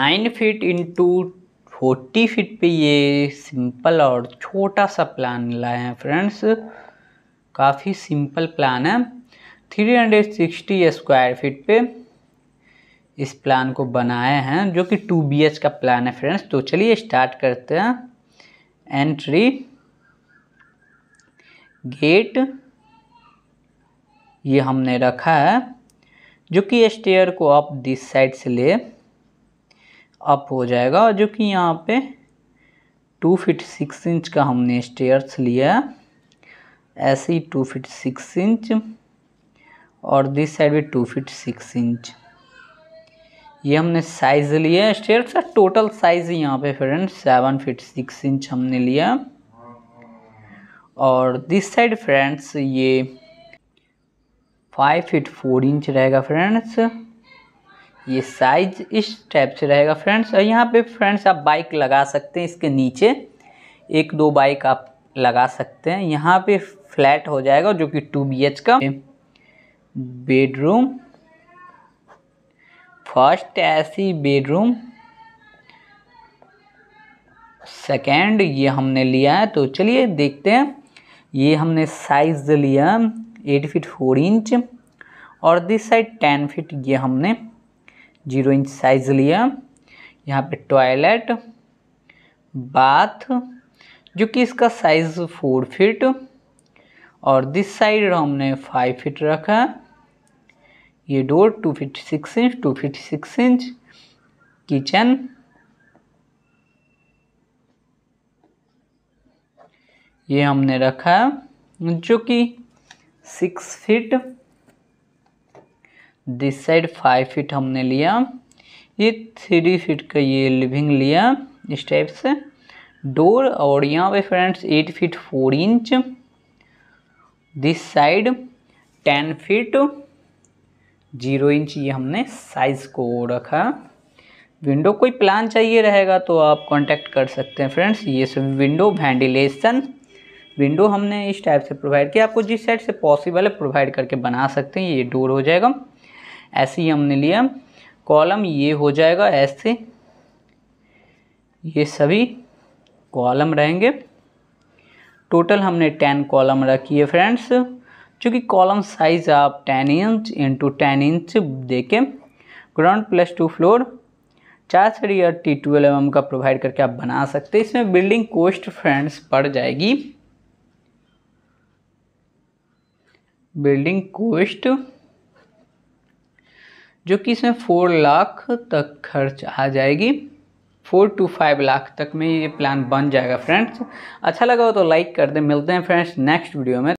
nine feet into forty feet पे ये simple और छोटा सा प्लान लाए हैं फ्रेंड्स काफ़ी सिंपल प्लान है three hundred sixty square feet पे इस प्लान को बनाए हैं जो कि टू बी एच का प्लान है फ्रेंड्स तो चलिए स्टार्ट करते हैं एंट्री गेट ये हमने रखा है जो कि स्टेयर को आप दिस साइड से ले अप हो जाएगा जो कि यहाँ पे टू फिट सिक्स इंच का हमने स्टेयर्स लिया है ऐसे ही टू फिट सिक्स इंच और दिस साइड भी टू फिट सिक्स इंच ये हमने साइज़ लिया है स्टेयर्स का टोटल साइज़ यहाँ पे friends seven feet six inch हमने लिया और दिस साइड फ्रेंड्स ये फाइव फिट फोर इंच रहेगा फ्रेंड्स ये साइज इस टाइप से रहेगा फ्रेंड्स और यहाँ पे फ्रेंड्स आप बाइक लगा सकते हैं इसके नीचे एक दो बाइक आप लगा सकते हैं यहाँ पे फ्लैट हो जाएगा जो कि टू बी का बेडरूम फर्स्ट ऐसी बेडरूम सेकेंड ये हमने लिया है तो चलिए देखते हैं ये हमने साइज लिया एट फिट फोर इंच और दिस साइड टेन फिट ये हमने जीरो इंच साइज़ लिया यहाँ पे टॉयलेट बाथ जो कि इसका साइज़ फोर फिट और दिस साइड हमने फाइव फिट रखा ये door two feet six inch two feet six inch kitchen ये हमने रखा जो कि six feet this side five feet हमने लिया ये थ्री फीट का ये लिविंग लिया इस टाइप से डोर और यहाँ पे friends eight feet four inch this side ten feet zero inch ये हमने साइज़ को रखा विंडो कोई प्लान चाहिए रहेगा तो आप कांटेक्ट कर सकते हैं फ्रेंड्स ये सब विंडो वेंटिलेशन विंडो हमने इस टाइप से प्रोवाइड किया आपको जिस साइड से पॉसिबल है प्रोवाइड करके बना सकते हैं ये डोर हो जाएगा ऐसे ही हमने लिया कॉलम ये हो जाएगा ऐसे ये सभी कॉलम रहेंगे टोटल हमने टेन कॉलम रखी है फ्रेंड्स चूँकि कॉलम साइज आप ten inch into ten inch देके ग्राउंड प्लस टू फ्लोर चार सड़ी या टी ट्वेल्व एम का प्रोवाइड करके आप बना सकते हैं इसमें बिल्डिंग कोस्ट फ्रेंड्स पड़ जाएगी बिल्डिंग कोस्ट जो कि इसमें फोर लाख तक खर्च आ जाएगी फोर टू फाइव लाख तक में ये प्लान बन जाएगा फ्रेंड्स अच्छा लगा हो तो लाइक कर दें मिलते हैं फ्रेंड्स नेक्स्ट वीडियो में